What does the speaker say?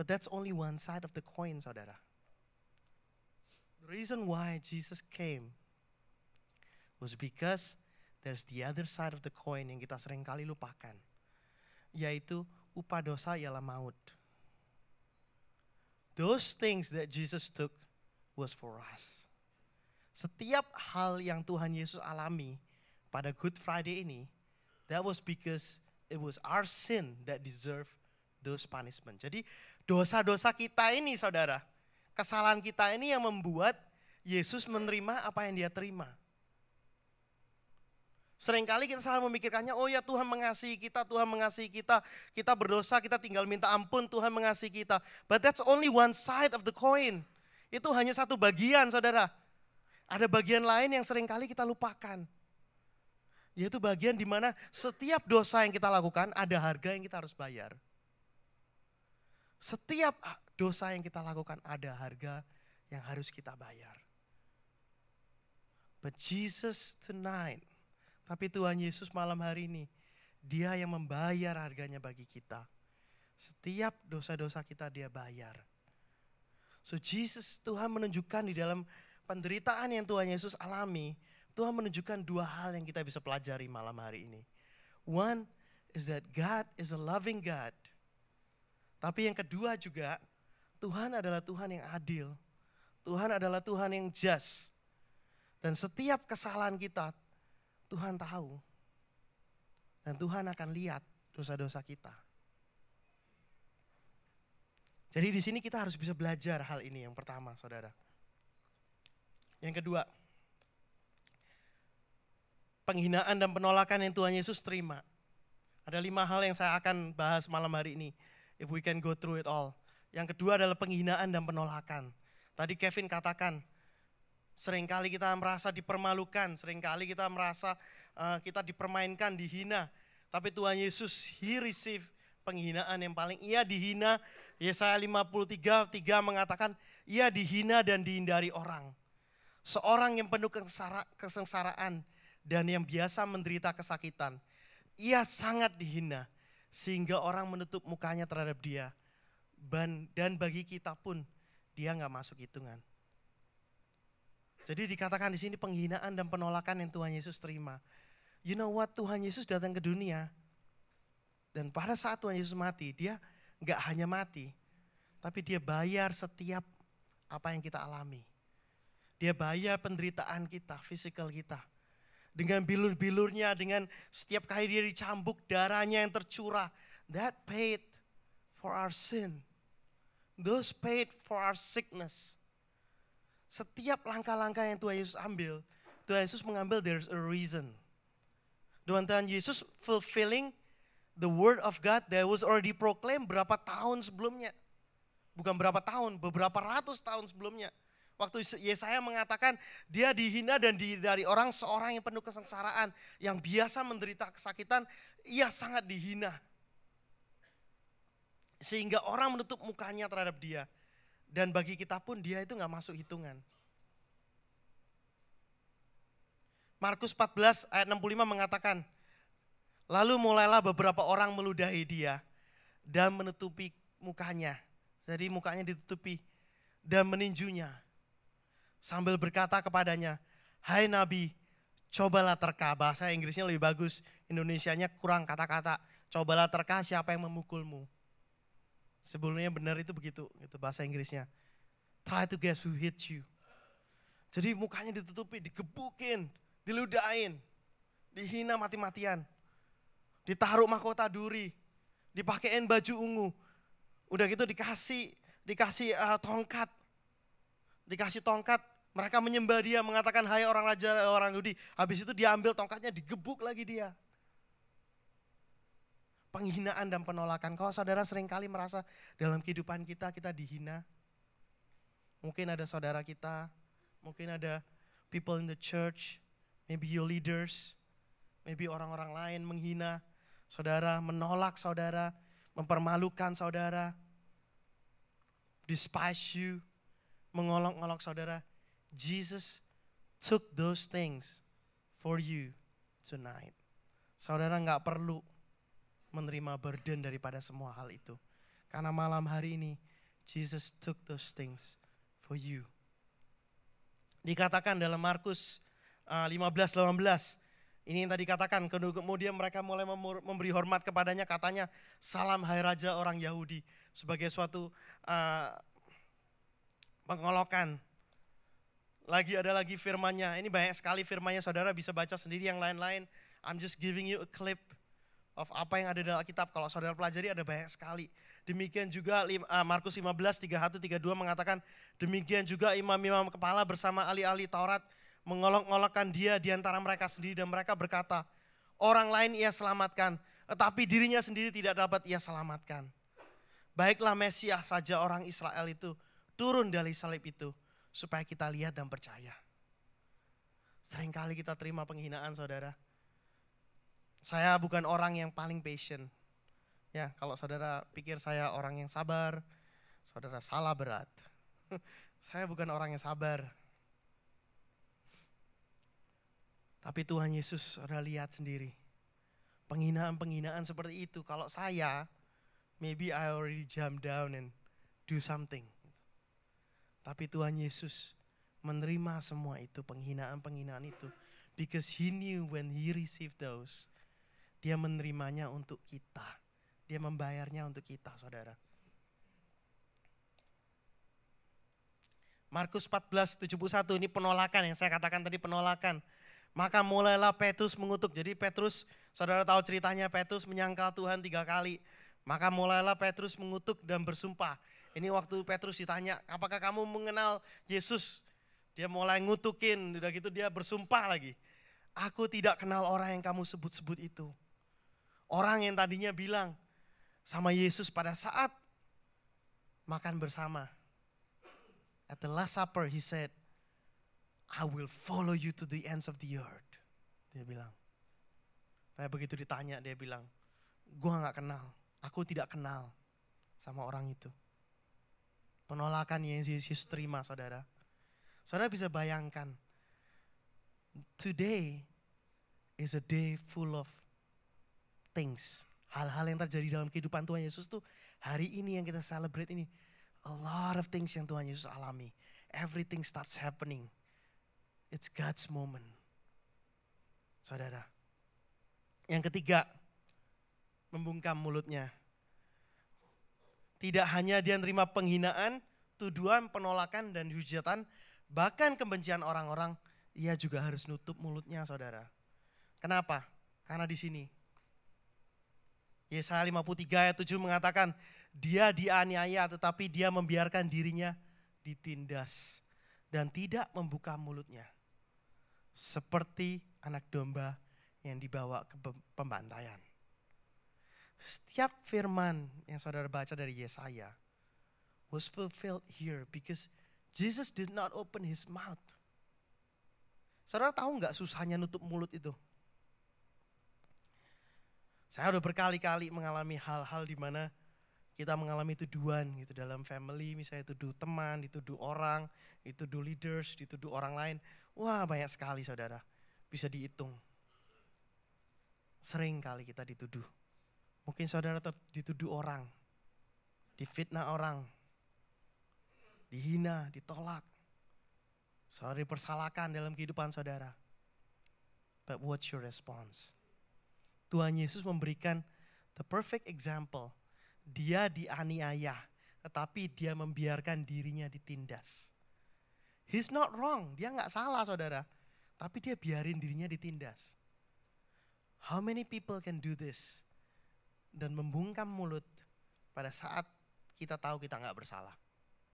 But that's only one side of the coin, saudara. The reason why Jesus came was because there's the other side of the coin yang kita sering kali lupakan, yaitu upah dosa ialah maut. Those things that Jesus took was for us. Setiap hal yang Tuhan Yesus alami pada Good Friday ini, that was because it was our sin that deserved those punishment. Jadi Dosa-dosa kita ini saudara, kesalahan kita ini yang membuat Yesus menerima apa yang dia terima. Seringkali kita salah memikirkannya, oh ya Tuhan mengasihi kita, Tuhan mengasihi kita, kita berdosa, kita tinggal minta ampun, Tuhan mengasihi kita. But that's only one side of the coin. Itu hanya satu bagian saudara. Ada bagian lain yang seringkali kita lupakan. Yaitu bagian di mana setiap dosa yang kita lakukan ada harga yang kita harus bayar. Setiap dosa yang kita lakukan ada harga yang harus kita bayar. But Jesus tonight, tapi Tuhan Yesus malam hari ini, dia yang membayar harganya bagi kita. Setiap dosa-dosa kita dia bayar. So Jesus, Tuhan menunjukkan di dalam penderitaan yang Tuhan Yesus alami, Tuhan menunjukkan dua hal yang kita bisa pelajari malam hari ini. One is that God is a loving God tapi yang kedua juga, Tuhan adalah Tuhan yang adil. Tuhan adalah Tuhan yang just. Dan setiap kesalahan kita, Tuhan tahu. Dan Tuhan akan lihat dosa-dosa kita. Jadi di sini kita harus bisa belajar hal ini yang pertama, Saudara. Yang kedua, penghinaan dan penolakan yang Tuhan Yesus terima. Ada lima hal yang saya akan bahas malam hari ini if we can go through it all. Yang kedua adalah penghinaan dan penolakan. Tadi Kevin katakan, seringkali kita merasa dipermalukan, seringkali kita merasa uh, kita dipermainkan, dihina. Tapi Tuhan Yesus, He receive penghinaan yang paling ia dihina. Yesaya 53, 3 mengatakan, ia dihina dan dihindari orang. Seorang yang penuh kesara, kesengsaraan dan yang biasa menderita kesakitan. Ia sangat dihina sehingga orang menutup mukanya terhadap dia. Dan bagi kita pun dia nggak masuk hitungan. Jadi dikatakan di sini penghinaan dan penolakan yang Tuhan Yesus terima. You know what? Tuhan Yesus datang ke dunia. Dan pada saat Tuhan Yesus mati, dia nggak hanya mati, tapi dia bayar setiap apa yang kita alami. Dia bayar penderitaan kita, fisikal kita dengan bilur-bilurnya, dengan setiap kali dia dicambuk darahnya yang tercurah. That paid for our sin. Those paid for our sickness. Setiap langkah-langkah yang Tuhan Yesus ambil, Tuhan Yesus mengambil there's a reason. Tuhan Yesus fulfilling the word of God that was already proclaimed berapa tahun sebelumnya. Bukan berapa tahun, beberapa ratus tahun sebelumnya. Waktu Yesaya mengatakan dia dihina dan dari orang seorang yang penuh kesengsaraan, yang biasa menderita kesakitan, ia sangat dihina. Sehingga orang menutup mukanya terhadap dia. Dan bagi kita pun dia itu nggak masuk hitungan. Markus 14 ayat 65 mengatakan, Lalu mulailah beberapa orang meludahi dia dan menutupi mukanya. Jadi mukanya ditutupi dan meninjunya sambil berkata kepadanya, Hai Nabi, cobalah terka. Bahasa Inggrisnya lebih bagus, Indonesianya kurang kata-kata. Cobalah terka siapa yang memukulmu. Sebelumnya benar itu begitu, itu bahasa Inggrisnya. Try to guess who hit you. Jadi mukanya ditutupi, digebukin, diludain, dihina mati-matian. Ditaruh mahkota duri, dipakein baju ungu. Udah gitu dikasih dikasih uh, tongkat. Dikasih tongkat mereka menyembah dia, mengatakan hai orang raja, orang Yahudi. Habis itu dia ambil tongkatnya, digebuk lagi dia. Penghinaan dan penolakan. Kalau saudara seringkali merasa dalam kehidupan kita, kita dihina. Mungkin ada saudara kita, mungkin ada people in the church, maybe your leaders, maybe orang-orang lain menghina saudara, menolak saudara, mempermalukan saudara, despise you, mengolok-olok saudara Jesus took those things for you tonight. Saudara nggak perlu menerima burden daripada semua hal itu. Karena malam hari ini Jesus took those things for you. Dikatakan dalam Markus 15 uh, 18 ini yang tadi katakan, kemudian mereka mulai memberi hormat kepadanya, katanya, salam hai raja orang Yahudi, sebagai suatu uh, pengolokan lagi ada lagi firmannya. Ini banyak sekali firmannya, saudara bisa baca sendiri yang lain-lain. I'm just giving you a clip of apa yang ada dalam kitab. Kalau saudara pelajari ada banyak sekali. Demikian juga ah, Markus 15, 31, 32 mengatakan, demikian juga imam-imam kepala bersama ahli-ahli Taurat mengolok-olokkan dia di antara mereka sendiri dan mereka berkata, orang lain ia selamatkan, tetapi dirinya sendiri tidak dapat ia selamatkan. Baiklah Mesias, saja orang Israel itu, turun dari salib itu supaya kita lihat dan percaya. Seringkali kita terima penghinaan, saudara. Saya bukan orang yang paling patient. Ya, kalau saudara pikir saya orang yang sabar, saudara salah berat. saya bukan orang yang sabar. Tapi Tuhan Yesus sudah lihat sendiri. Penghinaan-penghinaan seperti itu. Kalau saya, maybe I already jump down and do something. Tapi Tuhan Yesus menerima semua itu, penghinaan-penghinaan itu. Because he knew when he received those, dia menerimanya untuk kita. Dia membayarnya untuk kita, saudara. Markus 14, 71, ini penolakan yang saya katakan tadi penolakan. Maka mulailah Petrus mengutuk. Jadi Petrus, saudara tahu ceritanya Petrus menyangkal Tuhan tiga kali. Maka mulailah Petrus mengutuk dan bersumpah. Ini waktu Petrus ditanya, apakah kamu mengenal Yesus? Dia mulai ngutukin, udah gitu dia bersumpah lagi. Aku tidak kenal orang yang kamu sebut-sebut itu. Orang yang tadinya bilang sama Yesus pada saat makan bersama. At the last supper he said, I will follow you to the ends of the earth. Dia bilang. Tapi begitu ditanya dia bilang, gua gak kenal. Aku tidak kenal sama orang itu. Penolakan yang Yesus terima, saudara. Saudara bisa bayangkan, today is a day full of things. Hal-hal yang terjadi dalam kehidupan Tuhan Yesus tuh hari ini yang kita celebrate ini. A lot of things yang Tuhan Yesus alami. Everything starts happening. It's God's moment. Saudara. Yang ketiga, membungkam mulutnya. Tidak hanya dia nerima penghinaan, tuduhan, penolakan, dan hujatan, bahkan kebencian orang-orang, ia juga harus nutup mulutnya saudara. Kenapa? Karena di sini. Yesaya 53 ayat 7 mengatakan, dia dianiaya tetapi dia membiarkan dirinya ditindas dan tidak membuka mulutnya. Seperti anak domba yang dibawa ke pembantaian. Setiap firman yang saudara baca dari Yesaya was fulfilled here because Jesus did not open his mouth. Saudara tahu nggak susahnya nutup mulut itu? Saya udah berkali-kali mengalami hal-hal di mana kita mengalami tuduhan gitu dalam family, misalnya tuduh teman, dituduh orang, dituduh leaders, dituduh orang lain. Wah banyak sekali saudara, bisa dihitung. Sering kali kita dituduh. Mungkin saudara dituduh orang, difitnah orang, dihina, ditolak. Saudara dipersalahkan dalam kehidupan saudara. But what's your response? Tuhan Yesus memberikan the perfect example. Dia dianiaya, tetapi dia membiarkan dirinya ditindas. He's not wrong, dia nggak salah saudara. Tapi dia biarin dirinya ditindas. How many people can do this? dan membungkam mulut pada saat kita tahu kita nggak bersalah.